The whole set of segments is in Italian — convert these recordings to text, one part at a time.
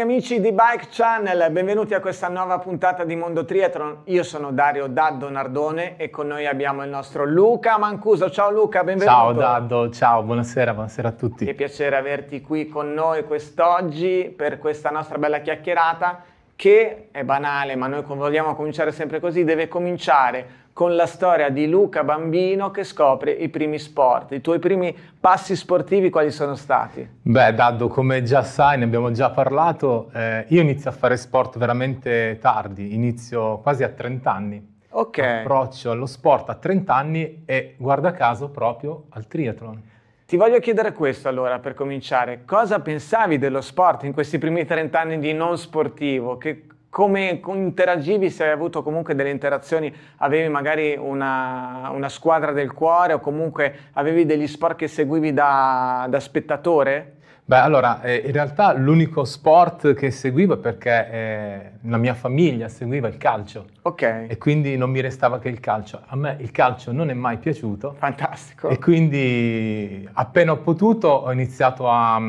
Cari amici di Bike Channel, benvenuti a questa nuova puntata di Mondo Triathlon. Io sono Dario Daddo Nardone e con noi abbiamo il nostro Luca Mancuso. Ciao Luca, benvenuto. Ciao Daddo, ciao, buonasera, buonasera a tutti. Che piacere averti qui con noi quest'oggi per questa nostra bella chiacchierata che è banale, ma noi vogliamo cominciare sempre così, deve cominciare con la storia di Luca bambino che scopre i primi sport. I tuoi primi passi sportivi quali sono stati? Beh, Daddo, come già sai, ne abbiamo già parlato, eh, io inizio a fare sport veramente tardi, inizio quasi a 30 anni. Ok. Approccio allo sport a 30 anni e guarda caso proprio al triathlon. Ti voglio chiedere questo allora per cominciare. Cosa pensavi dello sport in questi primi 30 anni di non sportivo? Che come interagivi se hai avuto comunque delle interazioni, avevi magari una, una, squadra del cuore o comunque avevi degli sport che seguivi da, da spettatore? Beh, allora, eh, in realtà l'unico sport che seguivo è perché eh, la mia famiglia seguiva il calcio. Ok. E quindi non mi restava che il calcio. A me il calcio non è mai piaciuto. Fantastico. E quindi appena ho potuto ho iniziato a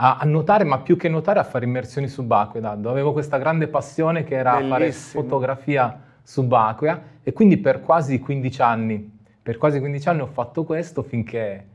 a, nuotare, ma più che nuotare a fare immersioni subacquee, Dando. Avevo questa grande passione che era Bellissimo. fare fotografia subacquea e quindi per quasi 15 anni, per quasi 15 anni ho fatto questo finché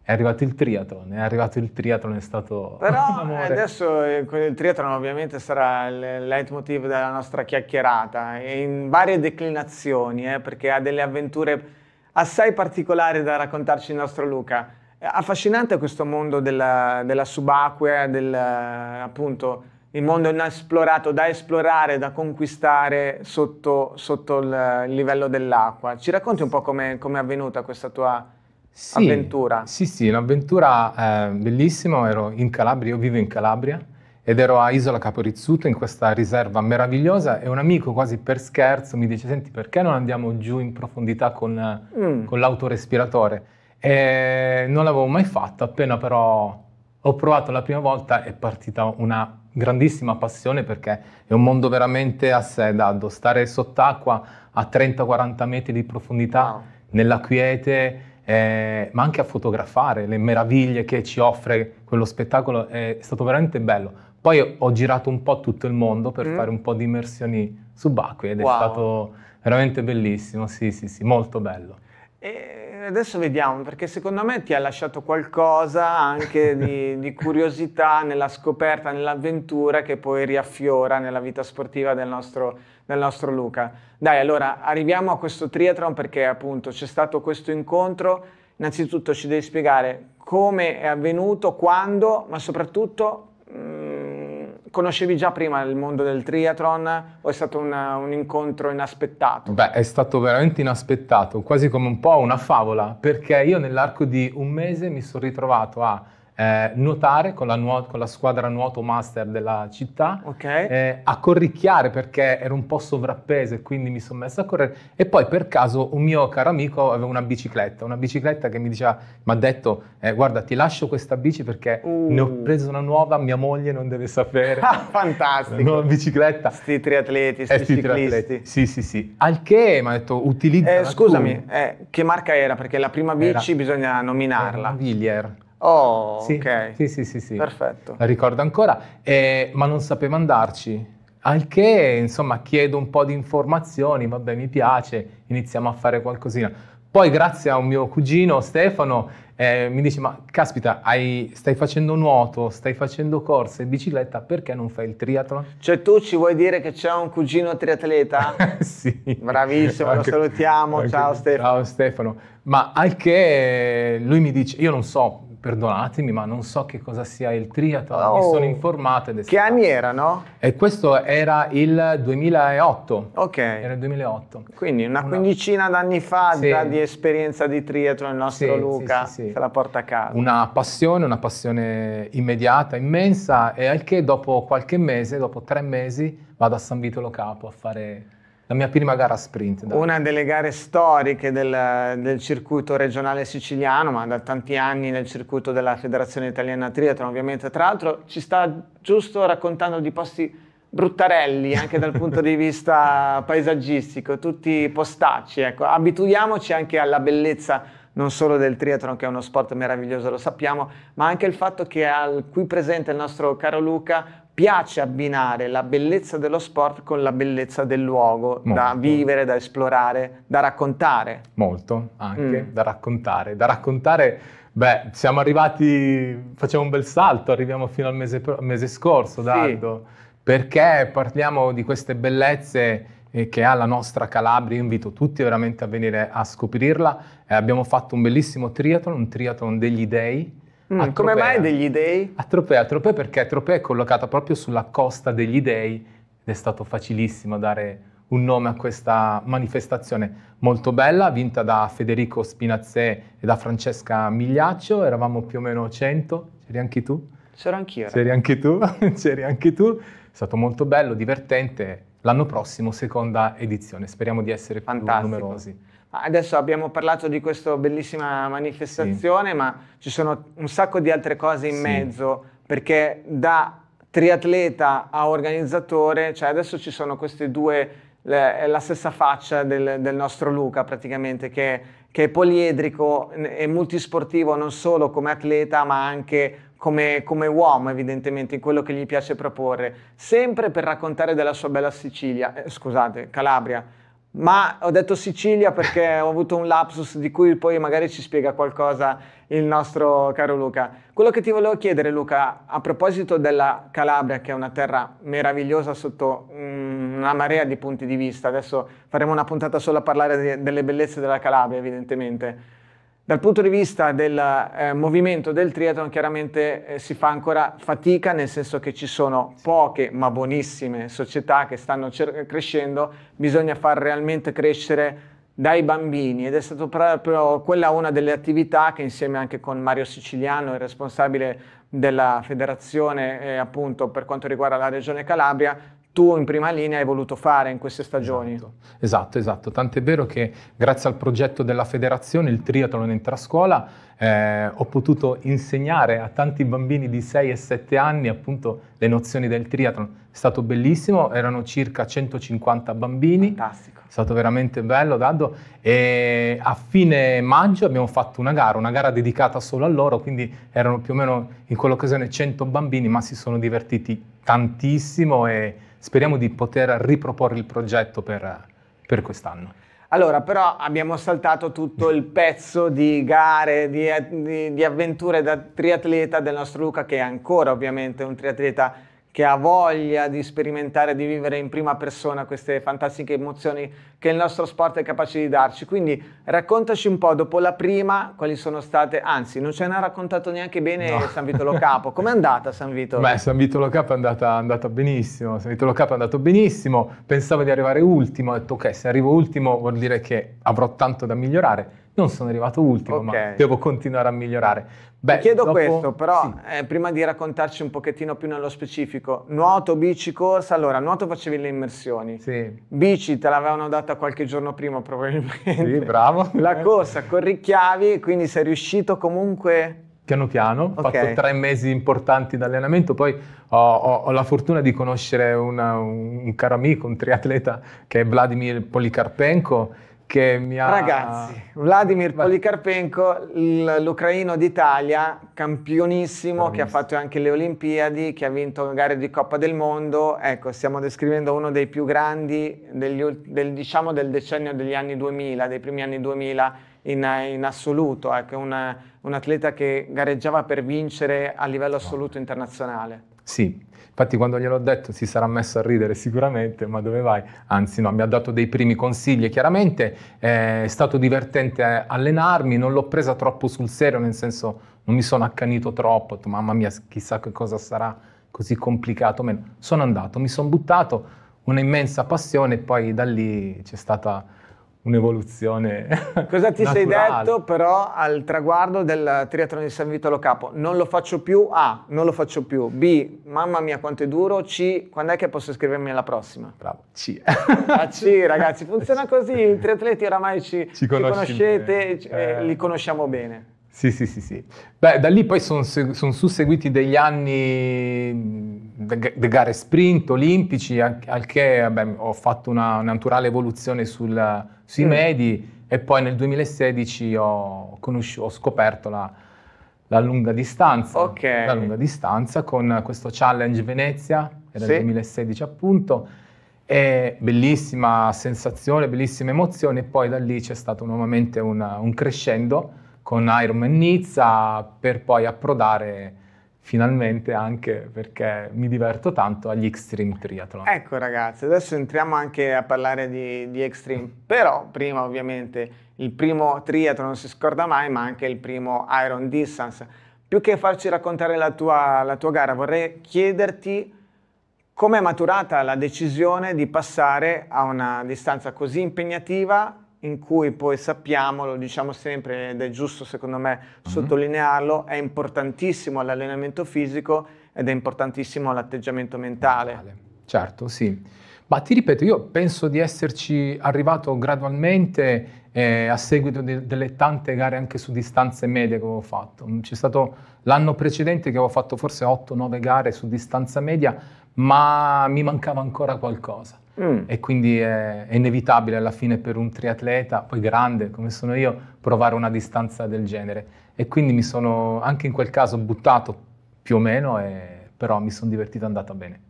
è arrivato il triathlon, è arrivato il triathlon, è stato Però adesso il eh, triathlon ovviamente sarà il leitmotiv della nostra chiacchierata, eh, in varie declinazioni, eh, perché ha delle avventure assai particolari da raccontarci il nostro Luca affascinante questo mondo della, della subacquea, del, appunto, il mondo inesplorato, da esplorare, da conquistare sotto, sotto il, il, livello dell'acqua. Ci racconti un po' come è avvenuta questa tua sì, avventura? Sì, sì, un'avventura eh, bellissima. Ero in Calabria, io vivo in Calabria, ed ero a Isola Caporizzuto, in questa riserva meravigliosa, e un amico quasi per scherzo mi dice, senti, perché non andiamo giù in profondità con, mm. con l'autorespiratore? E non l'avevo mai fatto, appena però ho provato la prima volta è partita una grandissima passione perché è un mondo veramente a sé, Dado, stare sott'acqua a 30-40 metri di profondità wow. nella quiete, eh, ma anche a fotografare le meraviglie che ci offre quello spettacolo, è stato veramente bello. Poi ho girato un po' tutto il mondo per mm. fare un po' di immersioni subacquee ed wow. è stato veramente bellissimo, sì sì sì, molto bello. E eh, adesso vediamo, perché secondo me ti ha lasciato qualcosa anche di, di curiosità nella scoperta, nell'avventura che poi riaffiora nella vita sportiva del nostro, del nostro Luca. Dai, allora arriviamo a questo triathlon perché appunto c'è stato questo incontro. Innanzitutto ci devi spiegare come è avvenuto, quando, ma soprattutto mh, mm, conoscevi già prima il mondo del triathlon o è stato una, un incontro inaspettato? Beh, è stato veramente inaspettato, quasi come un po' una favola, perché io nell'arco di un mese mi sono ritrovato a eh, nuotare con la, nuo- con la, squadra nuoto master della città, okay. eh, a corricchiare perché ero un po' sovrappeso e quindi mi sono messo a correre e poi per caso un mio caro amico aveva una bicicletta, una bicicletta che mi diceva, mi ha detto eh, guarda ti lascio questa bici perché uh. ne ho presa una nuova, mia moglie non deve sapere. Fantastico. Una nuova bicicletta. Sti triatleti, sti eh, sti triatleti. Sì, sì, sì. Al che mi ha detto utilizza... Eh, scusami, eh, che marca era? Perché la prima bici era, bisogna nominarla. Era Villier. Oh, sì, ok. Sì, sì, sì, sì. Perfetto. La ricordo ancora, eh, ma non sapeva andarci. Al che, insomma, chiedo un po' di informazioni, vabbè, mi piace, iniziamo a fare qualcosina. Poi, grazie a un mio cugino, Stefano, eh, mi dice, ma caspita, hai, stai facendo nuoto, stai facendo corse, bicicletta, perché non fai il triathlon? Cioè tu ci vuoi dire che c'è un cugino triatleta? sì. Bravissimo, anche, lo salutiamo, anche, ciao Stefano. Ciao Stefano. Ma al che eh, lui mi dice, io non so, perdonatemi, ma non so che cosa sia il triathlon, oh, mi sono informato. Ed è che anni erano? E questo era il 2008. Ok. Era il 2008. Quindi una quindicina d'anni fa sì. di esperienza di triathlon il nostro sì, Luca sì, se la porta a casa. Una passione, una passione immediata, immensa, e al che dopo qualche mese, dopo tre mesi, vado a San Vito Lo Capo a fare la mia prima gara sprint. Dai. Una delle gare storiche del, del, circuito regionale siciliano, ma da tanti anni nel circuito della Federazione Italiana Triathlon, ovviamente. Tra l'altro ci sta giusto raccontando di posti bruttarelli anche dal punto di vista paesaggistico, tutti postacci, ecco. Abituiamoci anche alla bellezza non solo del triathlon che è uno sport meraviglioso, lo sappiamo, ma anche il fatto che al qui presente il nostro caro Luca piace abbinare la bellezza dello sport con la bellezza del luogo Molto. da vivere, da esplorare, da raccontare. Molto, anche mm. da raccontare. Da raccontare, beh, siamo arrivati, facciamo un bel salto, arriviamo fino al mese, mese scorso, Dardo, sì. perché parliamo di queste bellezze eh, che ha la nostra Calabria, Io invito tutti veramente a venire a scoprirla. Eh, abbiamo fatto un bellissimo triathlon, un triathlon degli dei, Mm, ah, come mai degli dei? A ah, Tropea, a Tropea perché Tropea è collocata proprio sulla costa degli dei ed è stato facilissimo dare un nome a questa manifestazione molto bella, vinta da Federico Spinazzè e da Francesca Migliaccio, eravamo più o meno 100, c'eri anche tu? C'ero anch'io. C'eri anche tu, c'eri anche tu, è stato molto bello, divertente, l'anno prossimo seconda edizione, speriamo di essere Fantastico. più numerosi. Adesso abbiamo parlato di questa bellissima manifestazione, sì. ma ci sono un sacco di altre cose in sì. mezzo, perché da triatleta a organizzatore, cioè adesso ci sono queste due, le, la stessa faccia del, del, nostro Luca praticamente, che, che è poliedrico e multisportivo non solo come atleta, ma anche come, come, uomo evidentemente in quello che gli piace proporre, sempre per raccontare della sua bella Sicilia, eh, scusate, Calabria, ma ho detto Sicilia perché ho avuto un lapsus di cui poi magari ci spiega qualcosa il nostro caro Luca. Quello che ti volevo chiedere Luca, a proposito della Calabria, che è una terra meravigliosa sotto mm, una marea di punti di vista, adesso faremo una puntata solo a parlare delle bellezze della Calabria evidentemente, dal punto di vista del eh, movimento del triathlon chiaramente eh, si fa ancora fatica nel senso che ci sono poche ma buonissime società che stanno cer- crescendo, bisogna far realmente crescere dai bambini ed è stata proprio quella una delle attività che insieme anche con Mario Siciliano, il responsabile della federazione eh, appunto per quanto riguarda la regione Calabria, tu in prima linea hai voluto fare in queste stagioni. Esatto, esatto, esatto. tant'è vero che grazie al progetto della federazione, il triathlon entra intrascuola, eh, ho potuto insegnare a tanti bambini di 6 e 7 anni appunto le nozioni del triathlon. È stato bellissimo, erano circa 150 bambini. Fantastico. È stato veramente bello, Dado. E a fine maggio abbiamo fatto una gara, una gara dedicata solo a loro, quindi erano più o meno in quell'occasione 100 bambini, ma si sono divertiti tantissimo e speriamo di poter riproporre il progetto per, per quest'anno. Allora, però abbiamo saltato tutto il pezzo di gare, di, di, di, avventure da triatleta del nostro Luca, che è ancora ovviamente un triatleta che ha voglia di sperimentare, di vivere in prima persona queste fantastiche emozioni che il nostro sport è capace di darci. Quindi raccontaci un po' dopo la prima quali sono state, anzi non ce n'ha raccontato neanche bene no. San Vito Lo Capo. Com'è andata San Vito? Beh, San Vito Lo Capo è andata, andata, benissimo, San Vito Lo Capo è andato benissimo, pensavo di arrivare ultimo, ho detto ok, se arrivo ultimo vuol dire che avrò tanto da migliorare non sono arrivato ultimo, okay. ma devo continuare a migliorare. Beh, Ti chiedo dopo... questo, però sì. eh, prima di raccontarci un pochettino più nello specifico, nuoto, bici, corsa, allora nuoto facevi le immersioni, sì. bici te l'avevano data qualche giorno prima probabilmente, sì, bravo. la corsa corricchiavi, quindi sei riuscito comunque piano piano, ho okay. fatto tre mesi importanti di allenamento, poi ho, ho, ho, la fortuna di conoscere una, un, un caro amico, un triatleta che è Vladimir Policarpenko che mi ha... Ragazzi, Vladimir Beh. Policarpenko, l'ucraino d'Italia, campionissimo, che ha fatto anche le Olimpiadi, che ha vinto gare di Coppa del Mondo. Ecco, stiamo descrivendo uno dei più grandi, degli, del, diciamo, del decennio degli anni 2000, dei primi anni 2000 in, in assoluto. Ecco, una, un atleta che gareggiava per vincere a livello assoluto internazionale. Sì, Infatti quando gliel'ho detto si sarà messo a ridere sicuramente, ma dove vai? Anzi no, mi ha dato dei primi consigli chiaramente, eh, è stato divertente eh, allenarmi, non l'ho presa troppo sul serio, nel senso non mi sono accanito troppo, detto, mamma mia chissà che cosa sarà così complicato, sono andato, mi sono buttato, un'immensa passione e poi da lì c'è stata un'evoluzione. Cosa ti sei detto però al traguardo del triathlon di San Vito Lo Capo? Non lo faccio più, A, non lo faccio più, B, mamma mia quanto è duro, C, quando è che posso iscrivermi alla prossima? Bravo, C. A C ragazzi, funziona così, i triatleti oramai ci, ci, conoscete, eh. li conosciamo bene. Sì, sì, sì, sì. Beh, da lì poi sono son susseguiti degli anni di gare sprint olimpici, al che vabbè, ho fatto una naturale evoluzione sul, Simedi mm. e poi nel 2016 ho, conosci- ho scoperto la, la, lunga distanza, okay. la, lunga distanza, con questo challenge Venezia, era sì. il 2016 appunto, e bellissima sensazione, bellissima emozione e poi da lì c'è stato nuovamente una, un crescendo con Ironman Nizza per poi approdare finalmente anche perché mi diverto tanto agli Extreme Triathlon. Ecco ragazzi, adesso entriamo anche a parlare di, di Extreme, però prima ovviamente il primo triathlon non si scorda mai, ma anche il primo Iron Distance. Più che farci raccontare la tua, la tua gara, vorrei chiederti come è maturata la decisione di passare a una distanza così impegnativa in cui poi sappiamo, lo diciamo sempre ed è giusto secondo me uh-huh. sottolinearlo, è importantissimo l'allenamento fisico ed è importantissimo l'atteggiamento mentale. Certo, sì. Ma ti ripeto, io penso di esserci arrivato gradualmente eh, a seguito de- delle tante gare anche su distanze medie che avevo fatto. Mm, c'è stato l'anno precedente che avevo fatto forse 8-9 gare su distanza media, ma mi mancava ancora qualcosa mm. e quindi è, è, inevitabile alla fine per un triatleta, poi grande come sono io, provare una distanza del genere. E quindi mi sono anche in quel caso buttato più o meno, e, però mi sono divertito, è andata bene.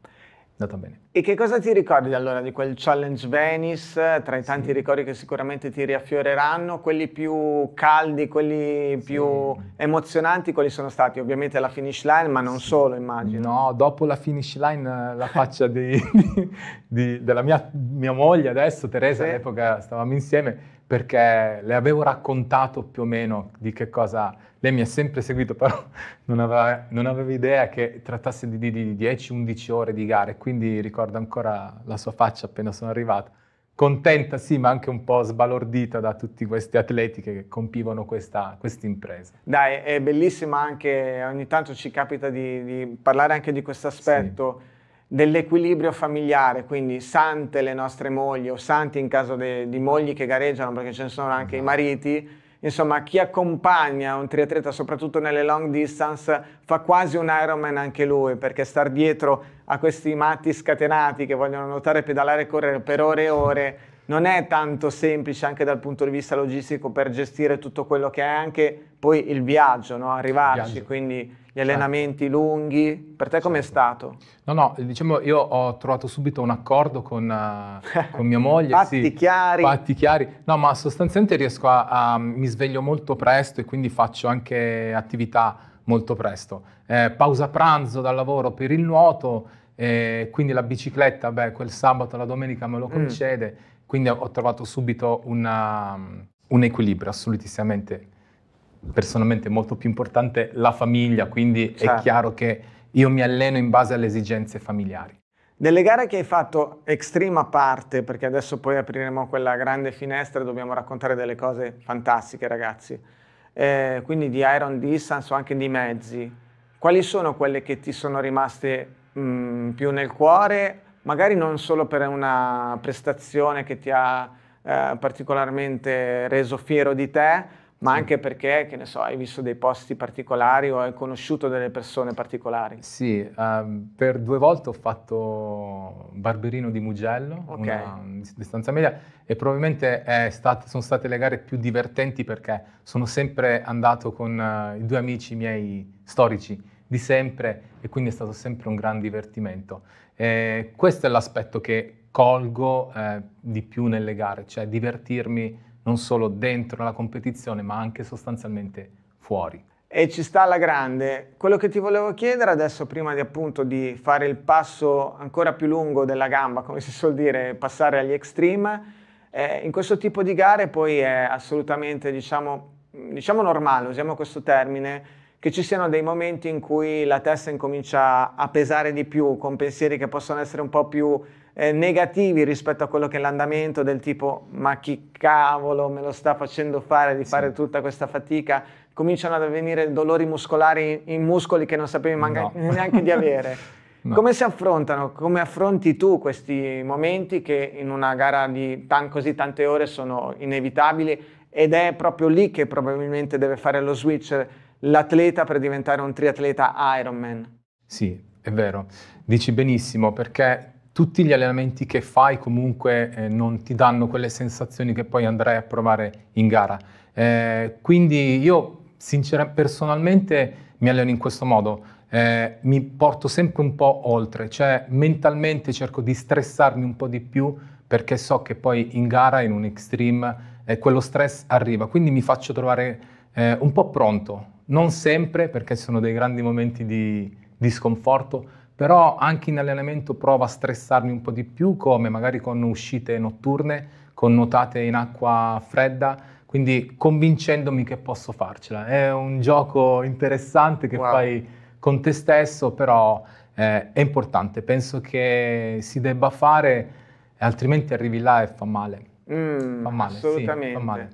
Andata bene. E che cosa ti ricordi allora di quel Challenge Venice, tra i tanti sì. ricordi che sicuramente ti riaffioreranno, quelli più caldi, quelli sì. più emozionanti, quali sono stati? Ovviamente la finish line, ma non sì. solo immagino. No, dopo la finish line la faccia di, di, di, della mia, mia, moglie adesso, Teresa, all'epoca stavamo insieme, perché le avevo raccontato più o meno di che cosa... Lei mi ha sempre seguito, però non aveva, non aveva idea che trattasse di 10-11 ore di gare, quindi ricordo ricordo ancora la sua faccia appena sono arrivato, contenta sì, ma anche un po' sbalordita da tutti questi atleti che compivano questa impresa. Dai, è bellissima anche, ogni tanto ci capita di, di parlare anche di questo aspetto. Sì. Dell'equilibrio familiare, quindi sante le nostre mogli o santi in caso de, di mogli che gareggiano, perché ce ne sono anche no. i esatto. mariti, insomma chi accompagna un triatleta soprattutto nelle long distance fa quasi un Ironman anche lui perché star dietro a questi matti scatenati che vogliono nuotare, pedalare e correre per ore e ore non è tanto semplice anche dal punto di vista logistico per gestire tutto quello che è anche poi il viaggio, no? arrivarci, viaggio. quindi gli allenamenti lunghi. Per te com'è stato? No, no, diciamo io ho trovato subito un accordo con, eh, con mia moglie. patti sì, chiari. Patti chiari. No, ma sostanzialmente riesco a, a, mi sveglio molto presto e quindi faccio anche attività molto presto. Eh, pausa pranzo dal lavoro per il nuoto, eh, quindi la bicicletta, beh, quel sabato, la domenica me lo mm. concede, mm. quindi ho trovato subito una, un equilibrio assolutissimamente personalmente molto più importante la famiglia, quindi certo. è chiaro che io mi alleno in base alle esigenze familiari. Delle gare che hai fatto extreme parte, perché adesso poi apriremo quella grande finestra e dobbiamo raccontare delle cose fantastiche ragazzi, eh, quindi di Iron Distance o anche di mezzi, quali sono quelle che ti sono rimaste mh, mm, più nel cuore, magari non solo per una prestazione che ti ha eh, particolarmente reso fiero di te, ma anche perché, che ne so, hai visto dei posti particolari o hai conosciuto delle persone particolari? Sì, um, per due volte ho fatto Barberino di Mugello, okay. una distanza media, e probabilmente stat- sono state le gare più divertenti perché sono sempre andato con uh, i due amici miei storici di sempre e quindi è stato sempre un gran divertimento. Eh, questo è l'aspetto che colgo eh, di più nelle gare, cioè divertirmi non solo dentro la competizione, ma anche sostanzialmente fuori. E ci sta alla grande. Quello che ti volevo chiedere adesso, prima di appunto di fare il passo ancora più lungo della gamba, come si suol dire, passare agli extreme, eh, in questo tipo di gare poi è assolutamente, diciamo, diciamo normale, usiamo questo termine, che ci siano dei momenti in cui la testa incomincia a pesare di più, con pensieri che possono essere un po' più eh, negativi rispetto a quello che è l'andamento del tipo ma chi cavolo me lo sta facendo fare di sì. fare tutta questa fatica cominciano ad avvenire dolori muscolari in muscoli che non sapevi manca- no. neanche di avere no. come si affrontano come affronti tu questi momenti che in una gara di tan- così tante ore sono inevitabili ed è proprio lì che probabilmente deve fare lo switch l'atleta per diventare un triatleta Ironman sì è vero dici benissimo perché tutti gli allenamenti che fai comunque eh, non ti danno quelle sensazioni che poi andrai a provare in gara. Eh, quindi io sinceramente personalmente mi alleno in questo modo, eh, mi porto sempre un po' oltre, cioè mentalmente cerco di stressarmi un po' di più perché so che poi in gara, in un extreme, eh, quello stress arriva, quindi mi faccio trovare eh, un po' pronto, non sempre perché sono dei grandi momenti di, di sconforto, però anche in allenamento provo a stressarmi un po' di più, come magari con uscite notturne, con nuotate in acqua fredda, quindi convincendomi che posso farcela. È un gioco interessante che wow. fai con te stesso, però eh, è importante, penso che si debba fare, altrimenti arrivi là e fa male. Mm, fa male, assolutamente. Sì, fa male.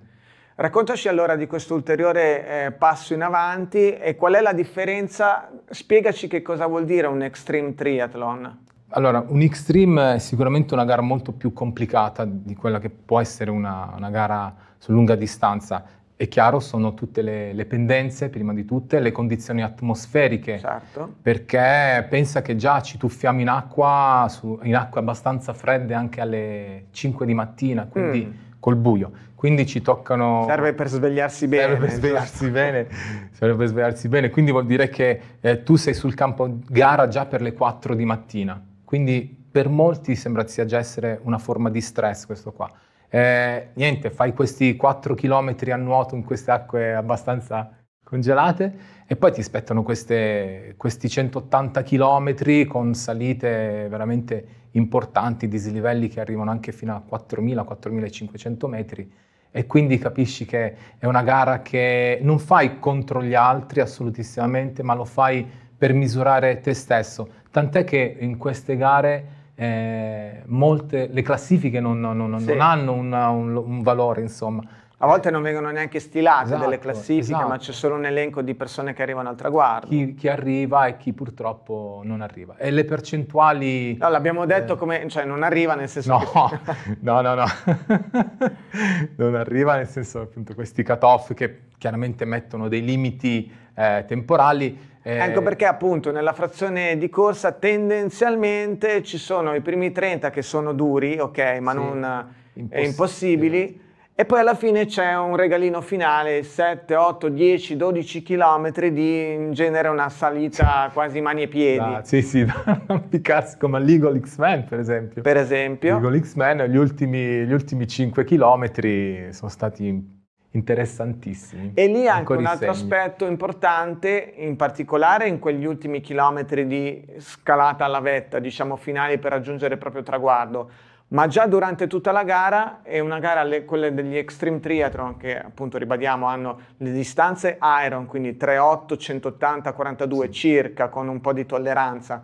Raccontaci allora di questo ulteriore eh, passo in avanti e qual è la differenza, spiegaci che cosa vuol dire un extreme triathlon. Allora, un extreme è sicuramente una gara molto più complicata di quella che può essere una, una gara su lunga distanza. È chiaro, sono tutte le, le pendenze, prima di tutte, le condizioni atmosferiche, certo. perché pensa che già ci tuffiamo in acqua, su, in acque abbastanza fredde anche alle 5 di mattina, quindi mm. col buio quindi ci toccano... Serve per svegliarsi bene. Serve per svegliarsi bene, serve per svegliarsi bene. Quindi vuol dire che eh, tu sei sul campo gara già per le 4 di mattina. Quindi per molti sembra sia già essere una forma di stress questo qua. Eh, niente, fai questi 4 km a nuoto in queste acque abbastanza congelate e poi ti aspettano queste, questi 180 km con salite veramente importanti, dislivelli che arrivano anche fino a 4.000-4.500 metri e quindi capisci che è una gara che non fai contro gli altri assolutissimamente, ma lo fai per misurare te stesso. Tant'è che in queste gare eh, molte, le classifiche non, non, non, sì. non hanno una, un, un valore, insomma a volte non vengono neanche stilate esatto, delle classifiche, esatto. ma c'è solo un elenco di persone che arrivano al traguardo. Chi, chi, arriva e chi purtroppo non arriva. E le percentuali... No, l'abbiamo eh. detto eh... come... cioè non arriva nel senso... No, che... no, no, no. non arriva nel senso appunto questi cut-off che chiaramente mettono dei limiti eh, temporali. Eh... Ecco perché appunto nella frazione di corsa tendenzialmente ci sono i primi 30 che sono duri, ok, ma sì, non eh, impossibili. impossibili esatto. E poi alla fine c'è un regalino finale, 7, 8, 10, 12 km di in genere una salita quasi mani e piedi. Ah, sì, sì, da impiccarsi come all'Eagle X-Men per esempio. Per esempio. L'Eagle X-Men, gli ultimi, gli ultimi 5 km sono stati interessantissimi. E lì anche un altro segni. aspetto importante, in particolare in quegli ultimi chilometri di scalata alla vetta, diciamo finali per raggiungere il proprio traguardo ma già durante tutta la gara è una gara, le, quelle degli Extreme Triathlon, che appunto ribadiamo hanno le distanze Iron, quindi 3,8, 180, 42 circa, con un po' di tolleranza,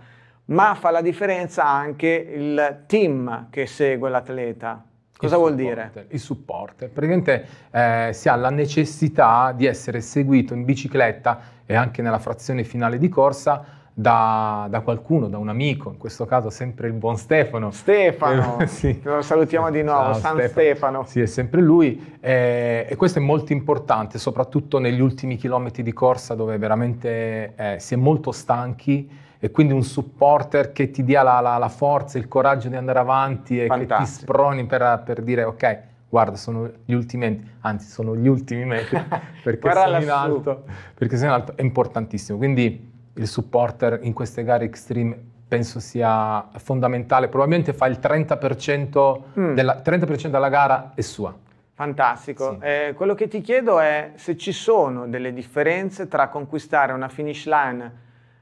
ma fa la differenza anche il team che segue l'atleta. Cosa vuol dire? Il supporter. Praticamente eh, si ha la necessità di essere seguito in bicicletta e anche nella frazione finale di corsa da, da, qualcuno, da un amico, in questo caso sempre il buon Stefano. Stefano, sì. lo salutiamo di nuovo, Ciao, San Stefano. Stefano. Sì, è sempre lui eh, e questo è molto importante, soprattutto negli ultimi chilometri di corsa dove veramente eh, si è molto stanchi e quindi un supporter che ti dia la, la, la forza, il coraggio di andare avanti e Fantastico. che ti sproni per, per dire ok, guarda sono gli ultimi metri, anzi sono gli ultimi metri perché sono in alto, perché sono in alto, è importantissimo. Quindi il supporter in queste gare extreme penso sia fondamentale, probabilmente fa il 30%, mm. della, 30% della gara è sua. Fantastico. Sì. Eh, quello che ti chiedo è se ci sono delle differenze tra conquistare una finish line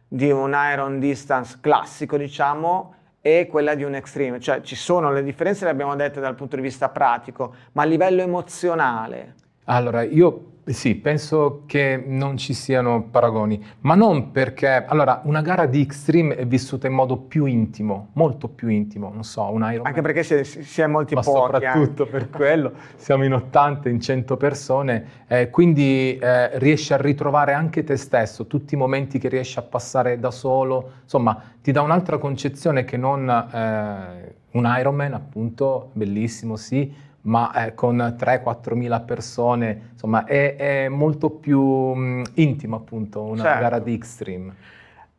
di un iron distance classico, diciamo, e quella di un extreme. Cioè ci sono le differenze, le abbiamo dette dal punto di vista pratico, ma a livello emozionale allora, io sì, penso che non ci siano paragoni, ma non perché... Allora, una gara di Extreme è vissuta in modo più intimo, molto più intimo, non so, un Ironman... Anche perché si è molti ma pochi. Ma eh. soprattutto anche. per quello, siamo in 80, in 100 persone, eh, quindi eh, riesci a ritrovare anche te stesso, tutti i momenti che riesci a passare da solo, insomma, ti dà un'altra concezione che non eh, un Ironman, appunto, bellissimo, sì, ma eh, con 3-4 mila persone, insomma è, è molto più mh, mm, intima appunto una certo. gara di extreme.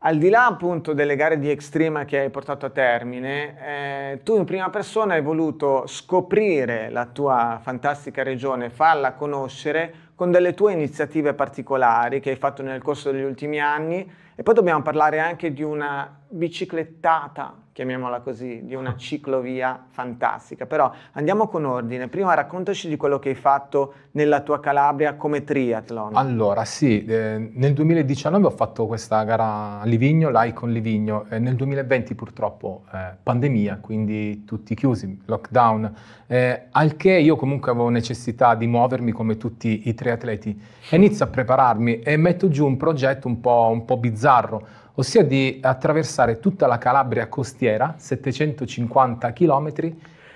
Al di là appunto delle gare di extreme che hai portato a termine, eh, tu in prima persona hai voluto scoprire la tua fantastica regione, farla conoscere con delle tue iniziative particolari che hai fatto nel corso degli ultimi anni e poi dobbiamo parlare anche di una biciclettata chiamiamola così, di una ciclovia fantastica. Però andiamo con ordine. Prima raccontaci di quello che hai fatto nella tua Calabria come triathlon. Allora, sì, eh, nel 2019 ho fatto questa gara a Livigno, l'Icon Livigno. Eh, nel 2020 purtroppo eh, pandemia, quindi tutti chiusi, lockdown. Eh, al che io comunque avevo necessità di muovermi come tutti i triatleti. E inizio a prepararmi e metto giù un progetto un po', un po bizzarro ossia di attraversare tutta la Calabria costiera, 750 km,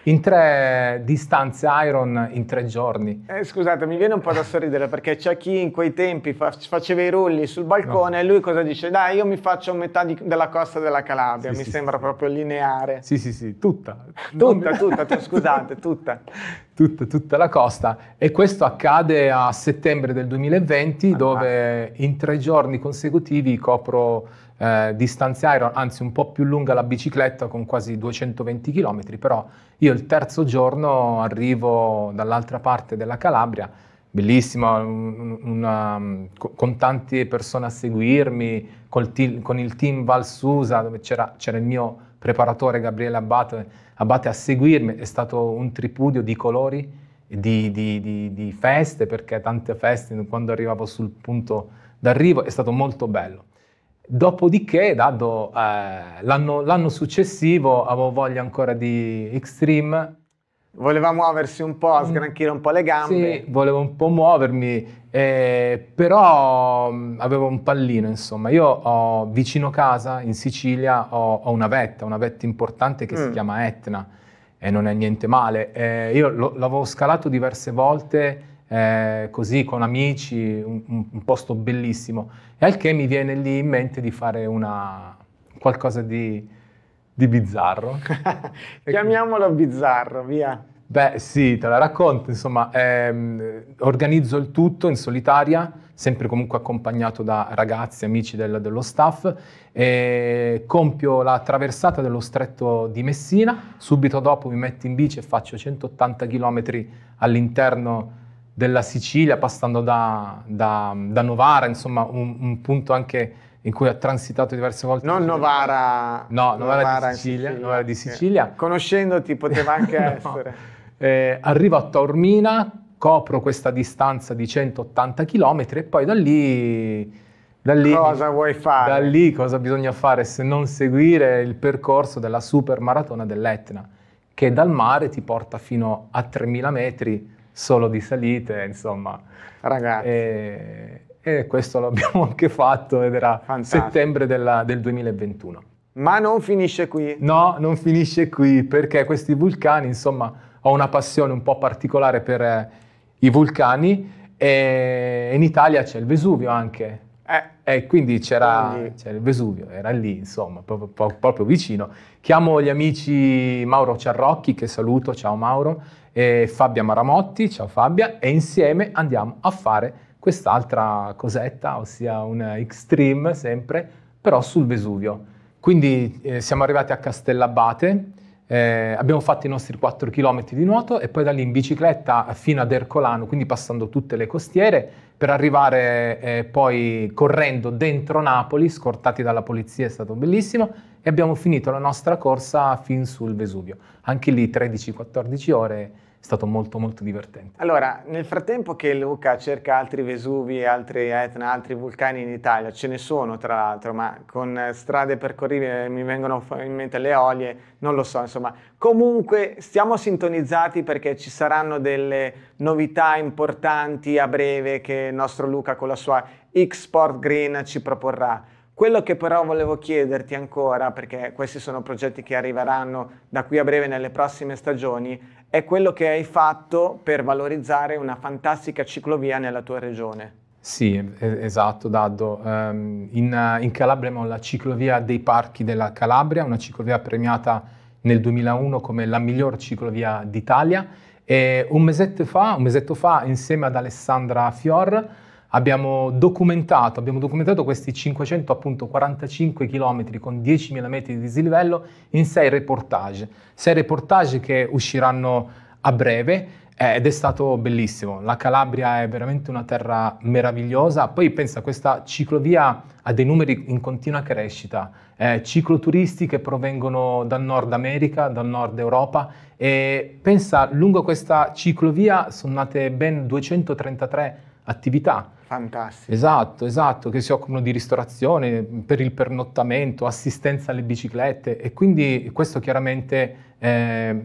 in tre distanze Iron in tre giorni. Eh, scusate, mi viene un po' da sorridere perché c'è chi in quei tempi fa- faceva i rulli sul balcone no. e lui cosa dice? Dai, io mi faccio metà di- della costa della Calabria, sì, mi sì, sembra sì. proprio lineare. Sì, sì, sì, tutta. Tutta, tutta, tutta cioè, scusate, tutta. tutta. Tutta la costa e questo accade a settembre del 2020 ah, dove ah. in tre giorni consecutivi copro eh, distanza Iron, anzi un po' più lunga la bicicletta con quasi 220 km, però io il terzo giorno arrivo dall'altra parte della Calabria, bellissimo, un, una, mm, con tante persone a seguirmi, team, con il team Valsusa dove c'era, c'era il mio preparatore Gabriele Abate, Abate a seguirmi, è stato un tripudio di colori. Di, di, di, di feste perché tante feste quando arrivavo sul punto d'arrivo è stato molto bello Dopodiché, dato eh, l'anno, l'anno, successivo, avevo voglia ancora di Extreme. Voleva muoversi un po', mm. sgranchire un po' le gambe. Sì, volevo un po' muovermi, eh, però mh, mm, avevo un pallino, insomma. Io ho, vicino casa, in Sicilia, ho, ho una vetta, una vetta importante che mm. si chiama Etna, e non è niente male. Eh, io lo, l'avevo scalato diverse volte eh, così con amici, un, un, posto bellissimo. E al che mi viene lì in mente di fare una, qualcosa di, di bizzarro. Chiamiamolo bizzarro, via. Beh sì, te la racconto, insomma, ehm, organizzo il tutto in solitaria, sempre comunque accompagnato da ragazzi, amici del, dello staff, e compio la traversata dello stretto di Messina, subito dopo mi metto in bici e faccio 180 km all'interno della Sicilia, passando da, da, da Novara, insomma un, un, punto anche in cui ha transitato diverse volte. Non Novara, no, Novara, Novara di Sicilia, Sicilia. Novara di Sicilia. Eh. Conoscendoti poteva anche no. essere. Eh, arrivo a Taormina, copro questa distanza di 180 km e poi da lì... Da lì, cosa vuoi fare? Da lì cosa bisogna fare se non seguire il percorso della super maratona dell'Etna, che dal mare ti porta fino a 3000 metri solo di salite, insomma. Ragazzi. E, e questo l'abbiamo anche fatto ed era Fantastico. settembre della, del 2021. Ma non finisce qui. No, non finisce qui perché questi vulcani, insomma, ho una passione un po' particolare per eh, i vulcani e in Italia c'è il Vesuvio anche eh. E quindi c'era, il Vesuvio, era lì, insomma, proprio, proprio, proprio, vicino. Chiamo gli amici Mauro Ciarrocchi, che saluto, ciao Mauro, e Fabia Maramotti, ciao Fabia, e insieme andiamo a fare quest'altra cosetta, ossia un Extreme sempre, però sul Vesuvio. Quindi eh, siamo arrivati a Castellabate, eh, abbiamo fatto i nostri 4 km di nuoto e poi da lì in bicicletta fino ad Ercolano, quindi passando tutte le costiere, per arrivare eh, poi correndo dentro Napoli, scortati dalla polizia, è stato bellissimo, e abbiamo finito la nostra corsa fin sul Vesuvio. Anche lì 13-14 ore è stato molto molto divertente. Allora, nel frattempo che Luca cerca altri Vesuvi, altri Etna, altri vulcani in Italia, ce ne sono tra l'altro, ma con strade percorribili eh, mi vengono in mente le olie, non lo so, insomma. Comunque stiamo sintonizzati perché ci saranno delle novità importanti a breve che il nostro Luca con la sua X-Sport Green ci proporrà. Quello che però volevo chiederti ancora, perché questi sono progetti che arriveranno da qui a breve nelle prossime stagioni, è quello che hai fatto per valorizzare una fantastica ciclovia nella tua regione. Sì, esatto, Daddo. Um, in, in, Calabria abbiamo la ciclovia dei parchi della Calabria, una ciclovia premiata nel 2001 come la miglior ciclovia d'Italia. E un mesetto fa, un mesetto fa insieme ad Alessandra Fior, Abbiamo documentato, abbiamo documentato questi 545 km con 10.000 metri di dislivello in sei reportage, sei reportage che usciranno a breve eh, ed è stato bellissimo. La Calabria è veramente una terra meravigliosa, poi pensa questa ciclovia ha dei numeri in continua crescita, eh, cicloturisti che provengono dal nord America, dal nord Europa e pensa lungo questa ciclovia sono nate ben 233 attività Fantastico. Esatto, esatto, che si occupano di ristorazione, per il pernottamento, assistenza alle biciclette e quindi questo chiaramente eh,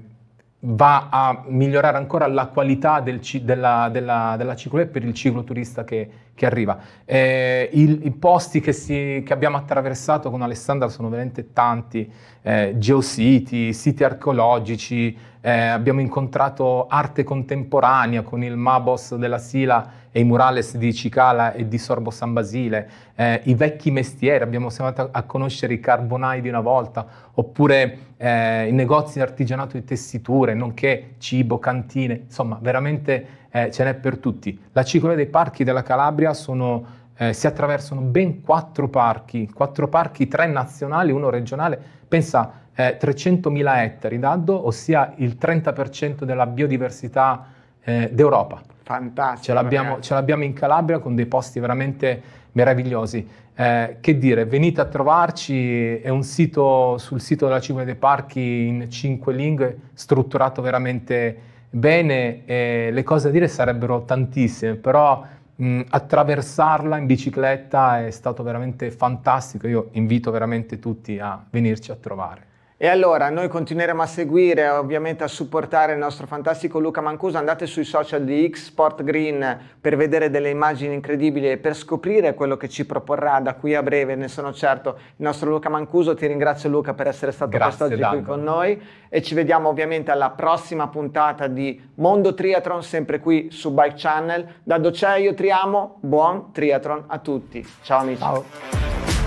va a migliorare ancora la qualità del, della, della, della ciclo per il cicloturista che, che arriva. Eh, il, I posti che, si, che, abbiamo attraversato con Alessandra sono veramente tanti, eh, geositi, siti archeologici, eh, abbiamo incontrato arte contemporanea con il Mabos della Sila e i murales di Cicala e di Sorbo San Basile, eh, i vecchi mestieri, abbiamo andati a conoscere i carbonai di una volta, oppure eh, i negozi di artigianato di tessiture, nonché cibo, cantine, insomma veramente eh, ce n'è per tutti. La cicoria dei parchi della Calabria sono eh, si attraversano ben quattro parchi, quattro parchi, tre nazionali, uno regionale. Pensa, eh, 300.000 ettari d'addo, ossia il 30% della biodiversità eh, d'Europa. Fantastico. Ce l'abbiamo, ce l'abbiamo, in Calabria con dei posti veramente meravigliosi. Eh, che dire, venite a trovarci, è un sito sul sito della Civile dei Parchi in cinque lingue, strutturato veramente bene, E le cose da dire sarebbero tantissime, però mh, attraversarla in bicicletta è stato veramente fantastico, io invito veramente tutti a venirci a trovare. E allora noi continueremo a seguire e ovviamente a supportare il nostro fantastico Luca Mancuso. Andate sui social di X Sport Green per vedere delle immagini incredibili e per scoprire quello che ci proporrà da qui a breve, ne sono certo, il nostro Luca Mancuso. Ti ringrazio Luca per essere stato Grazie, quest'oggi qui con noi e ci vediamo ovviamente alla prossima puntata di Mondo Triathlon, sempre qui su Bike Channel. Da Docea io triamo, buon triathlon a tutti. Ciao amici. Ciao.